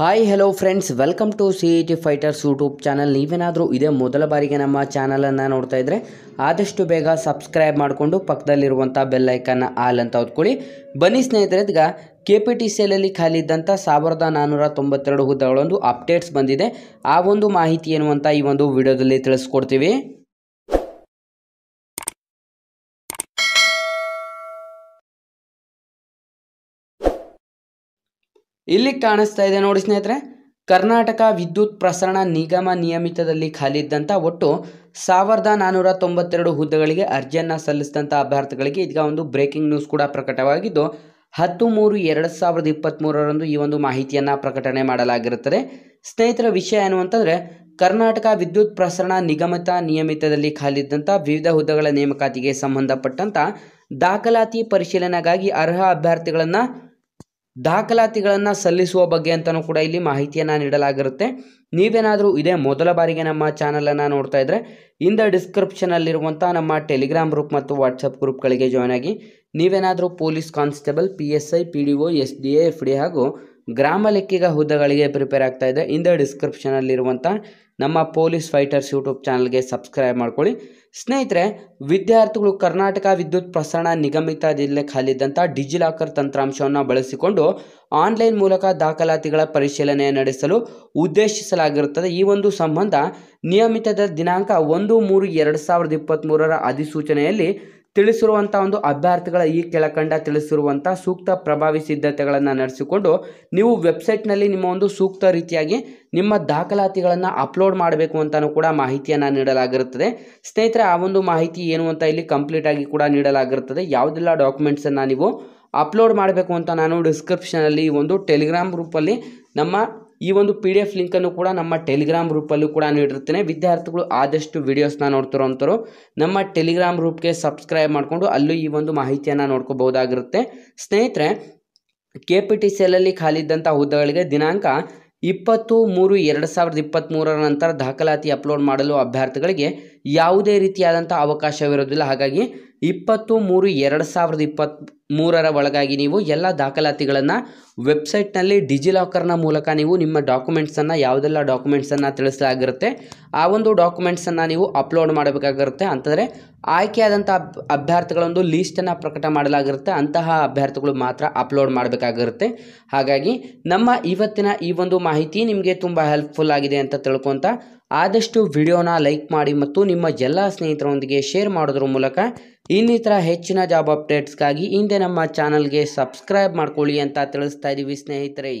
hi hello friends welcome to C E T fighters YouTube channel ನೀವೇನಾದರೂ ಇದೇ ಮೊದಲ ಬಾರಿಗೆ ನಮ್ಮ ಚಾನಲನ್ನು ನೋಡ್ತಾ ಇದ್ದರೆ ಆದಷ್ಟು ಬೇಗ ಸಬ್ಸ್ಕ್ರೈಬ್ ಮಾಡಿಕೊಂಡು ಪಕ್ಕದಲ್ಲಿರುವಂಥ ಬೆಲ್ಲೈಕನ್ನು ಆಲ್ ಅಂತ ಹೊತ್ಕೊಳ್ಳಿ ಬನ್ನಿ ಸ್ನೇಹಿತರೆದ್ಗ ಕೆ ಪಿ ಟಿ ಸಿ ಎಲ್ಲಲ್ಲಿ ಖಾಲಿ ಇದ್ದಂಥ ಸಾವಿರದ ನಾನ್ನೂರ ತೊಂಬತ್ತೆರಡು ಹುದ್ದೆಗಳೊಂದು ಅಪ್ಡೇಟ್ಸ್ ಬಂದಿದೆ ಆ ಒಂದು ಮಾಹಿತಿ ಏನು ಅಂತ ಈ ಒಂದು ವಿಡಿಯೋದಲ್ಲಿ ತಿಳಿಸ್ಕೊಡ್ತೀವಿ ಇಲ್ಲಿ ಕಾಣಿಸ್ತಾ ಇದೆ ನೋಡಿ ಸ್ನೇಹಿತರೆ ಕರ್ನಾಟಕ ವಿದ್ಯುತ್ ಪ್ರಸರಣ ನಿಗಮ ನಿಯಮಿತದಲ್ಲಿ ಖಾಲಿದ್ದಂಥ ಒಟ್ಟು ಸಾವಿರದ ನಾನ್ನೂರ ತೊಂಬತ್ತೆರಡು ಹುದ್ದೆಗಳಿಗೆ ಅರ್ಜಿಯನ್ನು ಸಲ್ಲಿಸಿದಂಥ ಅಭ್ಯರ್ಥಿಗಳಿಗೆ ಈಗ ಒಂದು ಬ್ರೇಕಿಂಗ್ ನ್ಯೂಸ್ ಕೂಡ ಪ್ರಕಟವಾಗಿದ್ದು ಹತ್ತು ಮೂರು ಎರಡು ಸಾವಿರದ ಇಪ್ಪತ್ತ್ಮೂರರಂದು ಈ ಒಂದು ಮಾಹಿತಿಯನ್ನು ಪ್ರಕಟಣೆ ಮಾಡಲಾಗಿರುತ್ತದೆ ಸ್ನೇಹಿತರ ವಿಷಯ ಏನು ಅಂತಂದರೆ ಕರ್ನಾಟಕ ವಿದ್ಯುತ್ ಪ್ರಸರಣ ನಿಗಮಿತ ನಿಯಮಿತದಲ್ಲಿ ಖಾಲಿದ್ದಂಥ ವಿವಿಧ ಹುದ್ದೆಗಳ ನೇಮಕಾತಿಗೆ ಸಂಬಂಧಪಟ್ಟಂಥ ದಾಖಲಾತಿ ಪರಿಶೀಲನೆಗಾಗಿ ಅರ್ಹ ಅಭ್ಯರ್ಥಿಗಳನ್ನು ದಾಖಲಾತಿಗಳನ್ನು ಸಲ್ಲಿಸುವ ಬಗ್ಗೆ ಅಂತಲೂ ಕೂಡ ಇಲ್ಲಿ ಮಾಹಿತಿಯನ್ನು ನೀಡಲಾಗಿರುತ್ತೆ ನೀವೇನಾದರೂ ಇದೇ ಮೊದಲ ಬಾರಿಗೆ ನಮ್ಮ ಚಾನಲನ್ನು ನೋಡ್ತಾ ಇದ್ದರೆ ಇಂದ ಡಿಸ್ಕ್ರಿಪ್ಷನಲ್ಲಿರುವಂಥ ನಮ್ಮ ಟೆಲಿಗ್ರಾಮ್ ಗ್ರೂಪ್ ಮತ್ತು ವಾಟ್ಸಪ್ ಗ್ರೂಪ್ಗಳಿಗೆ ಜಾಯ್ನ್ ಆಗಿ ನೀವೇನಾದರೂ police constable P S I P D O S D A F D ಹಾಗೂ ಗ್ರಾಮ ಲೆಕ್ಕಿಗ ಹುದ್ದೆಗಳಿಗೆ ಪ್ರಿಪೇರ್ ಆಗ್ತಾ ಇದೆ ಇಂದ ಡಿಸ್ಕ್ರಿಪ್ಷನಲ್ಲಿರುವಂಥ ನಮ್ಮ ಪೊಲೀಸ್ ಫೈಟರ್ಸ್ ಯೂಟ್ಯೂಬ್ ಚಾನಲ್ಗೆ ಸಬ್ಸ್ಕ್ರೈಬ್ ಮಾಡ್ಕೊಳ್ಳಿ ಸ್ನೇಹಿತರೆ ವಿದ್ಯಾರ್ಥಿಗಳು ಕರ್ನಾಟಕ ವಿದ್ಯುತ್ ಪ್ರಸರಣ ಜಿಲ್ಲೆ ಖಾಲಿದ್ದಂಥ ಡಿಜಿಲಾಕರ್ ತಂತ್ರಾಂಶವನ್ನು ಬಳಸಿಕೊಂಡು ಆನ್ಲೈನ್ ಮೂಲಕ ದಾಖಲಾತಿಗಳ ಪರಿಶೀಲನೆ ನಡೆಸಲು ಉದ್ದೇಶಿಸಲಾಗಿರುತ್ತದೆ ಈ ಒಂದು ಸಂಬಂಧ ನಿಯಮಿತದ ದಿನಾಂಕ ಒಂದು ಮೂರು ಎರಡು ಸಾವಿರದ ಇಪ್ಪತ್ತ್ಮೂರರ ಅಧಿಸೂಚನೆಯಲ್ಲಿ ತಿಳಿಸಿರುವಂಥ ಒಂದು ಅಭ್ಯರ್ಥಿಗಳ ಈ ಕೆಳಕಂಡ ತಿಳಿಸಿರುವಂಥ ಸೂಕ್ತ ಪ್ರಭಾವಿ ಸಿದ್ಧತೆಗಳನ್ನು ನಡೆಸಿಕೊಂಡು ನೀವು ವೆಬ್ಸೈಟ್ನಲ್ಲಿ ನಿಮ್ಮ ಒಂದು ಸೂಕ್ತ ರೀತಿಯಾಗಿ ನಿಮ್ಮ ದಾಖಲಾತಿಗಳನ್ನು ಅಪ್ಲೋಡ್ ಮಾಡಬೇಕು ಅಂತಲೂ ಕೂಡ ಮಾಹಿತಿಯನ್ನು ನೀಡಲಾಗಿರುತ್ತದೆ ಸ್ನೇಹಿತರೆ ಆ ಒಂದು ಮಾಹಿತಿ ಏನು ಅಂತ ಇಲ್ಲಿ ಕಂಪ್ಲೀಟಾಗಿ ಕೂಡ ನೀಡಲಾಗಿರುತ್ತದೆ ಯಾವುದೆಲ್ಲ ಡಾಕ್ಯುಮೆಂಟ್ಸನ್ನು ನೀವು ಅಪ್ಲೋಡ್ ಮಾಡಬೇಕು ಅಂತ ನಾನು ಡಿಸ್ಕ್ರಿಪ್ಷನಲ್ಲಿ ಒಂದು ಟೆಲಿಗ್ರಾಮ್ ಗ್ರೂಪಲ್ಲಿ ನಮ್ಮ ಈ ಒಂದು ಪಿ ಡಿ ಎಫ್ ಲಿಂಕನ್ನು ಕೂಡ ನಮ್ಮ ಟೆಲಿಗ್ರಾಮ್ ರೂಪಲ್ಲೂ ಕೂಡ ನೀಡಿರ್ತೇನೆ ವಿದ್ಯಾರ್ಥಿಗಳು ಆದಷ್ಟು ವಿಡಿಯೋಸ್ನ ನೋಡ್ತಿರೋ ಅಂಥವ್ರು ನಮ್ಮ ಟೆಲಿಗ್ರಾಮ್ ರೂಪ್ಗೆ ಸಬ್ಸ್ಕ್ರೈಬ್ ಮಾಡಿಕೊಂಡು ಅಲ್ಲೂ ಈ ಒಂದು ಮಾಹಿತಿಯನ್ನು ನೋಡ್ಕೋಬಹುದಾಗಿರುತ್ತೆ ಸ್ನೇಹಿತರೆ ಕೆ ಪಿ ಟಿ ಸಿ ಎಲ್ಲಲ್ಲಿ ಖಾಲಿದ್ದಂಥ ಹುದ್ದೆಗಳಿಗೆ ದಿನಾಂಕ ಇಪ್ಪತ್ತು ಮೂರು ಎರಡು ಸಾವಿರದ ಇಪ್ಪತ್ತ್ಮೂರರ ನಂತರ ದಾಖಲಾತಿ ಅಪ್ಲೋಡ್ ಮಾಡಲು ಅಭ್ಯರ್ಥಿಗಳಿಗೆ ಯಾವುದೇ ರೀತಿಯಾದಂಥ ಅವಕಾಶವಿರೋದಿಲ್ಲ ಹಾಗಾಗಿ ಇಪ್ಪತ್ತು ಮೂರು ಎರಡು ಸಾವಿರದ ಇಪ್ಪತ್ತ್ ಮೂರರ ಒಳಗಾಗಿ ನೀವು ಎಲ್ಲ ದಾಖಲಾತಿಗಳನ್ನು ವೆಬ್ಸೈಟ್ನಲ್ಲಿ ಡಿಜಿಲಾಕರ್ನ ಮೂಲಕ ನೀವು ನಿಮ್ಮ ಡಾಕ್ಯುಮೆಂಟ್ಸನ್ನು ಯಾವುದೆಲ್ಲ ಡಾಕ್ಯುಮೆಂಟ್ಸನ್ನು ತಿಳಿಸಲಾಗಿರುತ್ತೆ ಆ ಒಂದು ಡಾಕ್ಯುಮೆಂಟ್ಸನ್ನು ನೀವು ಅಪ್ಲೋಡ್ ಮಾಡಬೇಕಾಗಿರುತ್ತೆ ಅಂತಂದರೆ ಆಯ್ಕೆಯಾದಂಥ ಅಭ್ಯರ್ಥಿಗಳೊಂದು ಲೀಸ್ಟನ್ನು ಪ್ರಕಟ ಮಾಡಲಾಗಿರುತ್ತೆ ಅಂತಹ ಅಭ್ಯರ್ಥಿಗಳು ಮಾತ್ರ ಅಪ್ಲೋಡ್ ಮಾಡಬೇಕಾಗಿರುತ್ತೆ ಹಾಗಾಗಿ ನಮ್ಮ ಇವತ್ತಿನ ಈ ಒಂದು ಮಾಹಿತಿ ನಿಮಗೆ ತುಂಬ ಹೆಲ್ಪ್ಫುಲ್ ಆಗಿದೆ ಅಂತ ತಿಳ್ಕೊತ ಆದಷ್ಟು ವಿಡಿಯೋನ ಲೈಕ್ ಮಾಡಿ ಮತ್ತು ನಿಮ್ಮ ಎಲ್ಲ ಸ್ನೇಹಿತರೊಂದಿಗೆ ಶೇರ್ ಮಾಡೋದ್ರ ಮೂಲಕ ಇನ್ನಿತರ ಹೆಚ್ಚಿನ ಜಾಬ್ ಅಪ್ಡೇಟ್ಸ್ಗಾಗಿ ಹಿಂದೆ ನಮ್ಮ ಚಾನಲ್ಗೆ ಸಬ್ಸ್ಕ್ರೈಬ್ ಮಾಡ್ಕೊಳ್ಳಿ ಅಂತ ತಿಳಿಸ್ತಾ ಇದ್ದೀವಿ ಸ್ನೇಹಿತರೆ